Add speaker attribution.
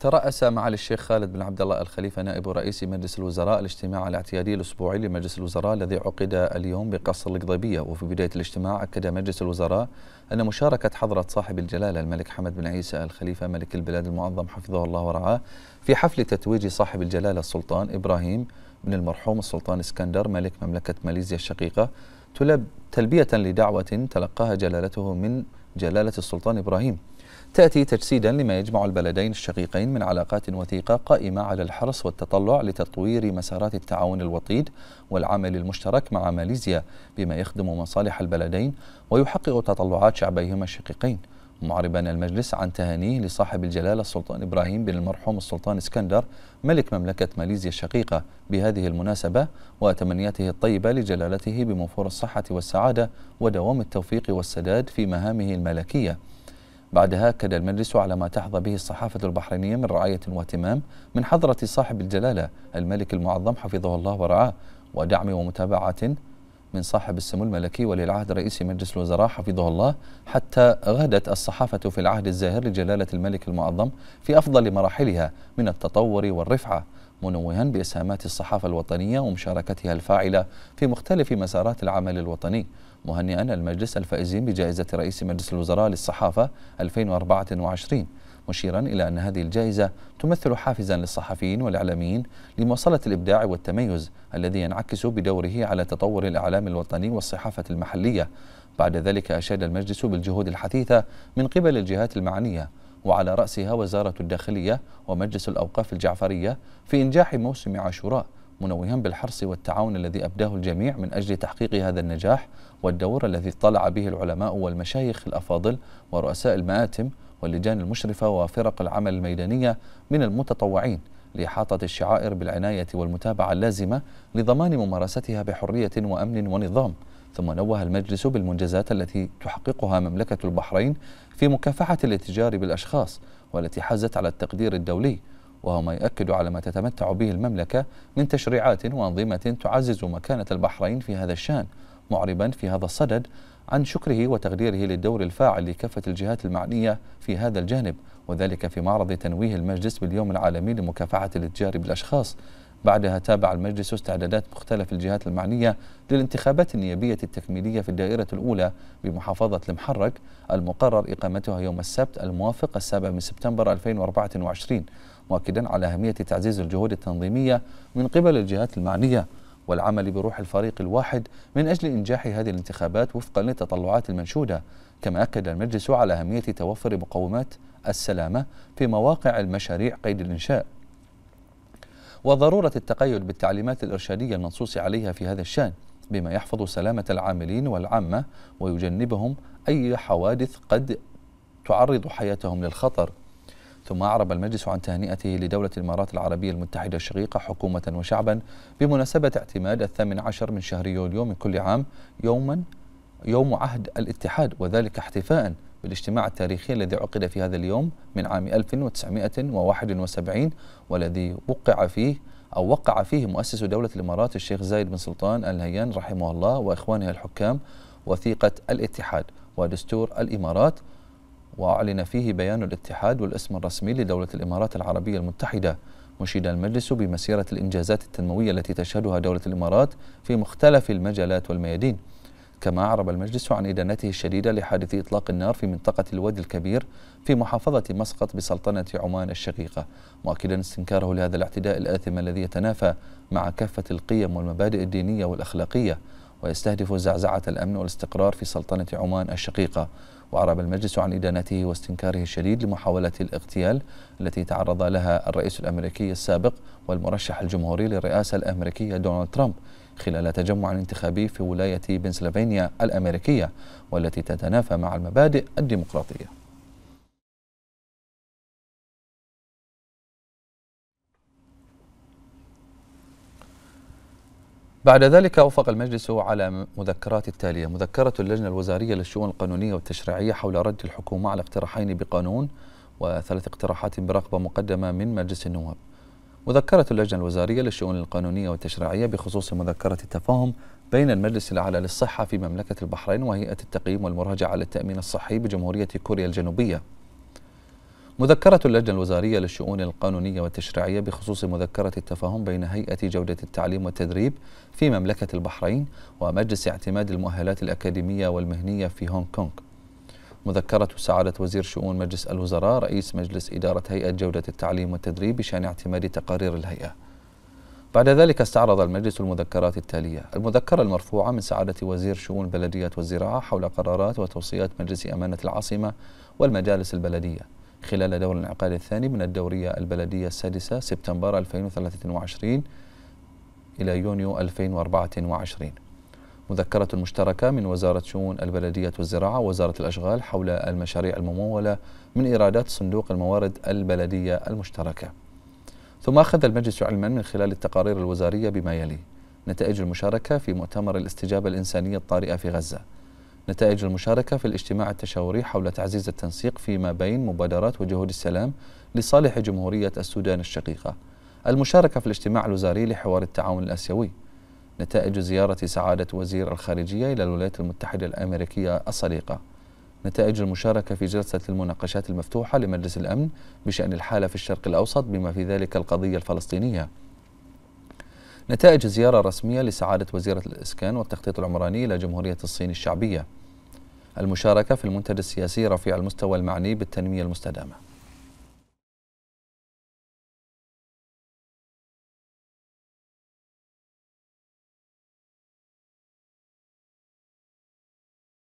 Speaker 1: ترأس معالي الشيخ خالد بن عبد الله الخليفة نائب رئيس مجلس الوزراء الاجتماع الاعتيادي الأسبوعي لمجلس الوزراء الذي عقد اليوم بقصر القضيبية وفي بداية الاجتماع أكد مجلس الوزراء أن مشاركة حضرة صاحب الجلالة الملك حمد بن عيسى الخليفة ملك البلاد المعظم حفظه الله ورعاه في حفل تتويج صاحب الجلالة السلطان إبراهيم بن المرحوم السلطان اسكندر ملك مملكة ماليزيا الشقيقة تلبية لدعوة تلقاها جلالته من جلالة السلطان إبراهيم تأتي تجسيدا لما يجمع البلدين الشقيقين من علاقات وثيقة قائمة على الحرص والتطلع لتطوير مسارات التعاون الوطيد والعمل المشترك مع ماليزيا بما يخدم مصالح البلدين ويحقق تطلعات شعبيهما الشقيقين معربا المجلس عن تهانيه لصاحب الجلالة السلطان إبراهيم بن المرحوم السلطان اسكندر ملك مملكة ماليزيا الشقيقة بهذه المناسبة وتمنياته الطيبة لجلالته بموفور الصحة والسعادة ودوام التوفيق والسداد في مهامه الملكية بعدها أكد المجلس على ما تحظى به الصحافة البحرينية من رعاية واهتمام من حضرة صاحب الجلالة الملك المعظم حفظه الله ورعاه ودعم ومتابعة من صاحب السمو الملكي ولي العهد رئيس مجلس الوزراء حفظه الله حتى غادت الصحافة في العهد الزاهر لجلالة الملك المعظم في أفضل مراحلها من التطور والرفعة منوها بإسهامات الصحافة الوطنية ومشاركتها الفاعلة في مختلف مسارات العمل الوطني مهنئا المجلس الفائزين بجائزة رئيس مجلس الوزراء للصحافة 2024 مشيرا إلى أن هذه الجائزة تمثل حافزا للصحفيين والإعلاميين لمواصلة الإبداع والتميز الذي ينعكس بدوره على تطور الإعلام الوطني والصحافة المحلية بعد ذلك أشاد المجلس بالجهود الحثيثة من قبل الجهات المعنية وعلى رأسها وزارة الداخلية ومجلس الأوقاف الجعفرية في إنجاح موسم عاشوراء منوها بالحرص والتعاون الذي أبداه الجميع من أجل تحقيق هذا النجاح والدور الذي اطلع به العلماء والمشايخ الأفاضل ورؤساء المآتم واللجان المشرفة وفرق العمل الميدانية من المتطوعين لإحاطة الشعائر بالعناية والمتابعة اللازمة لضمان ممارستها بحرية وأمن ونظام ثم نوه المجلس بالمنجزات التي تحققها مملكة البحرين في مكافحة الاتجار بالأشخاص والتي حازت على التقدير الدولي وهو ما يؤكد على ما تتمتع به المملكة من تشريعات وأنظمة تعزز مكانة البحرين في هذا الشأن معربا في هذا الصدد عن شكره وتقديره للدور الفاعل لكافة الجهات المعنية في هذا الجانب وذلك في معرض تنويه المجلس باليوم العالمي لمكافحة الاتجار بالأشخاص بعدها تابع المجلس استعدادات مختلف الجهات المعنية للانتخابات النيابية التكميلية في الدائرة الأولى بمحافظة المحرك المقرر إقامتها يوم السبت الموافق السابع من سبتمبر 2024 مؤكدا على أهمية تعزيز الجهود التنظيمية من قبل الجهات المعنية والعمل بروح الفريق الواحد من أجل إنجاح هذه الانتخابات وفقا للتطلعات المنشودة كما أكد المجلس على أهمية توفر مقومات السلامة في مواقع المشاريع قيد الإنشاء وضرورة التقيد بالتعليمات الإرشادية المنصوص عليها في هذا الشأن بما يحفظ سلامة العاملين والعامة ويجنبهم أي حوادث قد تعرض حياتهم للخطر ثم أعرب المجلس عن تهنئته لدولة الإمارات العربية المتحدة الشقيقة حكومة وشعبا بمناسبة اعتماد الثامن عشر من شهر يوليو من كل عام يوما يوم عهد الاتحاد وذلك احتفاء بالاجتماع التاريخي الذي عقد في هذا اليوم من عام 1971 والذي وقع فيه أو وقع فيه مؤسس دولة الإمارات الشيخ زايد بن سلطان الهيان رحمه الله وإخوانه الحكام وثيقة الاتحاد ودستور الإمارات وأعلن فيه بيان الاتحاد والاسم الرسمي لدولة الإمارات العربية المتحدة مشيد المجلس بمسيرة الإنجازات التنموية التي تشهدها دولة الإمارات في مختلف المجالات والميادين كما أعرب المجلس عن إدانته الشديدة لحادث إطلاق النار في منطقة الوادي الكبير في محافظة مسقط بسلطنة عمان الشقيقة مؤكدا استنكاره لهذا الاعتداء الآثم الذي يتنافى مع كافة القيم والمبادئ الدينية والأخلاقية ويستهدف زعزعة الأمن والاستقرار في سلطنة عمان الشقيقة وأعرب المجلس عن إدانته واستنكاره الشديد لمحاولة الاغتيال التي تعرض لها الرئيس الأمريكي السابق والمرشح الجمهوري للرئاسة الأمريكية دونالد ترامب خلال تجمع انتخابي في ولاية بنسلفانيا الأمريكية والتي تتنافى مع المبادئ الديمقراطية بعد ذلك وافق المجلس على مذكرات التالية مذكرة اللجنة الوزارية للشؤون القانونية والتشريعية حول رد الحكومة على اقتراحين بقانون وثلاث اقتراحات برغبة مقدمة من مجلس النواب وذكرت اللجنة الوزارية للشؤون القانونية والتشريعية بخصوص مذكرة التفاهم بين المجلس الأعلى للصحة في مملكة البحرين وهيئة التقييم والمراجعة للتأمين الصحي بجمهورية كوريا الجنوبية مذكرة اللجنة الوزارية للشؤون القانونية والتشريعية بخصوص مذكرة التفاهم بين هيئة جودة التعليم والتدريب في مملكة البحرين ومجلس اعتماد المؤهلات الأكاديمية والمهنية في هونغ كونغ مذكرة سعادة وزير شؤون مجلس الوزراء رئيس مجلس إدارة هيئة جودة التعليم والتدريب بشأن اعتماد تقارير الهيئة بعد ذلك استعرض المجلس المذكرات التالية المذكرة المرفوعة من سعادة وزير شؤون بلدية والزراعة حول قرارات وتوصيات مجلس أمانة العاصمة والمجالس البلدية خلال دور الانعقاد الثاني من الدورية البلدية السادسة سبتمبر 2023 إلى يونيو 2024 مذكرة مشتركة من وزارة شؤون البلدية والزراعة ووزارة الأشغال حول المشاريع الممولة من إيرادات صندوق الموارد البلدية المشتركة ثم أخذ المجلس علما من خلال التقارير الوزارية بما يلي نتائج المشاركة في مؤتمر الاستجابة الإنسانية الطارئة في غزة نتائج المشاركة في الاجتماع التشاوري حول تعزيز التنسيق فيما بين مبادرات وجهود السلام لصالح جمهورية السودان الشقيقة المشاركة في الاجتماع الوزاري لحوار التعاون الآسيوي نتائج زيارة سعادة وزير الخارجية إلى الولايات المتحدة الأمريكية الصديقة نتائج المشاركة في جلسة المناقشات المفتوحة لمجلس الأمن بشأن الحالة في الشرق الأوسط بما في ذلك القضية الفلسطينية نتائج زيارة رسمية لسعادة وزيرة الإسكان والتخطيط العمراني إلى جمهورية الصين الشعبية المشاركة في المنتدى السياسي رفيع المستوى المعني بالتنمية المستدامة